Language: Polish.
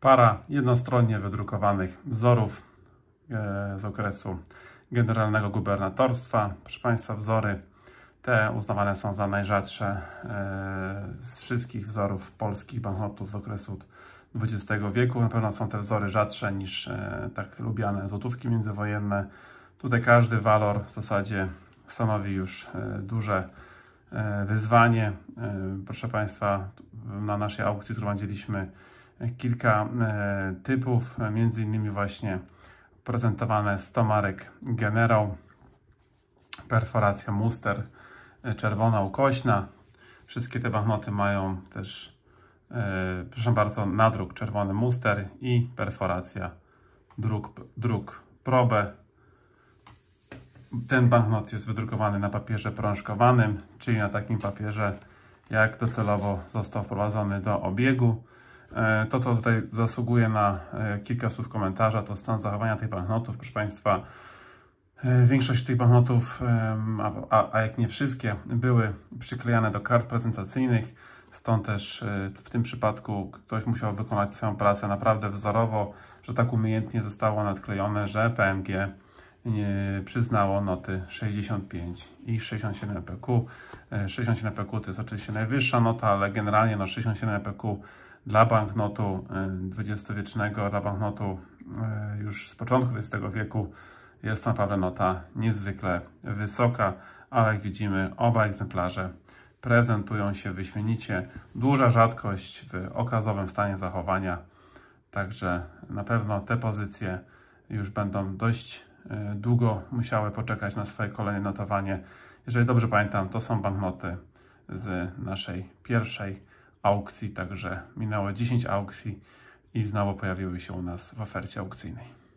Para jednostronnie wydrukowanych wzorów e, z okresu generalnego gubernatorstwa. Proszę Państwa, wzory te uznawane są za najrzadsze e, z wszystkich wzorów polskich banknotów z okresu XX wieku. Na pewno są te wzory rzadsze niż e, tak lubiane złotówki międzywojenne. Tutaj każdy walor w zasadzie stanowi już duże wyzwanie. Proszę Państwa, na naszej aukcji zgromadziliśmy kilka e, typów, e, między innymi właśnie prezentowane stomarek generał, perforacja muster, e, czerwona ukośna. Wszystkie te banknoty mają też, proszę bardzo, nadruk czerwony muster i perforacja druk, druk probę. Ten banknot jest wydrukowany na papierze prążkowanym, czyli na takim papierze, jak docelowo został wprowadzony do obiegu. E, to, co tutaj zasługuje na e, kilka słów komentarza, to stan zachowania tych banknotów. Proszę Państwa, e, większość tych banknotów, a, a jak nie wszystkie, były przyklejane do kart prezentacyjnych, stąd też w tym przypadku ktoś musiał wykonać swoją pracę naprawdę wzorowo, że tak umiejętnie zostało nadklejone, że PMG przyznało noty 65 i 67 EPQ. 67 EPQ to jest oczywiście najwyższa nota, ale generalnie no 67 EPQ dla banknotu y, dwudziestowiecznego, dla banknotu y, już z początku XX wieku jest naprawdę nota niezwykle wysoka, ale jak widzimy oba egzemplarze prezentują się wyśmienicie. Duża rzadkość w okazowym stanie zachowania, także na pewno te pozycje już będą dość y, długo musiały poczekać na swoje kolejne notowanie. Jeżeli dobrze pamiętam, to są banknoty z naszej pierwszej aukcji, także minęło 10 aukcji i znowu pojawiły się u nas w ofercie aukcyjnej.